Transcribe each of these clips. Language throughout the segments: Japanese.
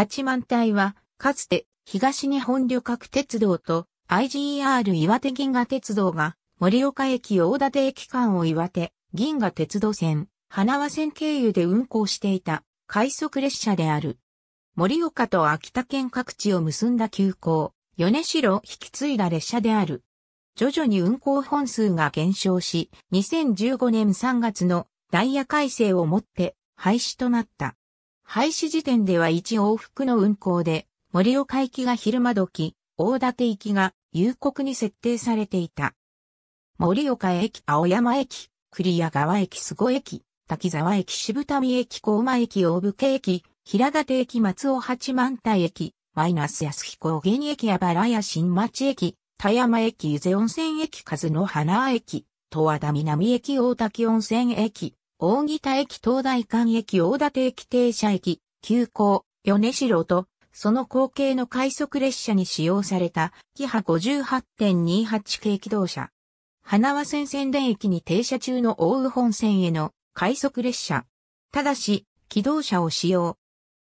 八万隊は、かつて東日本旅客鉄道と IGR 岩手銀河鉄道が盛岡駅大館駅間を岩手銀河鉄道線、花輪線経由で運行していた快速列車である。盛岡と秋田県各地を結んだ急行、米城引き継いだ列車である。徐々に運行本数が減少し、2015年3月のダイヤ改正をもって廃止となった。廃止時点では1往復の運行で、森岡駅が昼間時、大館行きが夕刻に設定されていた。森岡駅、青山駅、栗谷川駅、須後駅、滝沢駅、渋谷駅、高馬駅、大武家駅、平館駅、松尾八幡田駅、マイナス安彦小源駅、やばらや新町駅、田山駅、伊勢温泉駅、和野花駅、十和田南駅、大滝温泉駅、大木田駅東大館駅大館駅停車駅、急行、米城と、その後継の快速列車に使用された、キハ58.28系機動車。花輪線宣伝駅に停車中の大宇本線への快速列車。ただし、機動車を使用。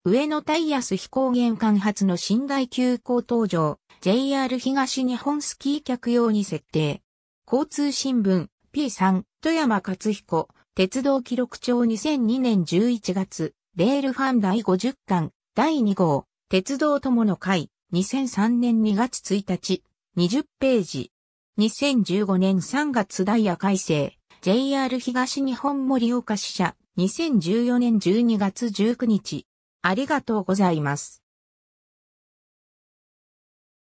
上野タイヤス飛行原間発の寝台急行登場、JR 東日本スキー客用に設定。交通新聞、P3、富山勝彦、鉄道記録帳2002年11月、レールファン第50巻、第2号、鉄道友の会、2003年2月1日、20ページ。2015年3月ダイヤ改正、JR 東日本盛岡支社、2014年12月19日。ありがとうございます。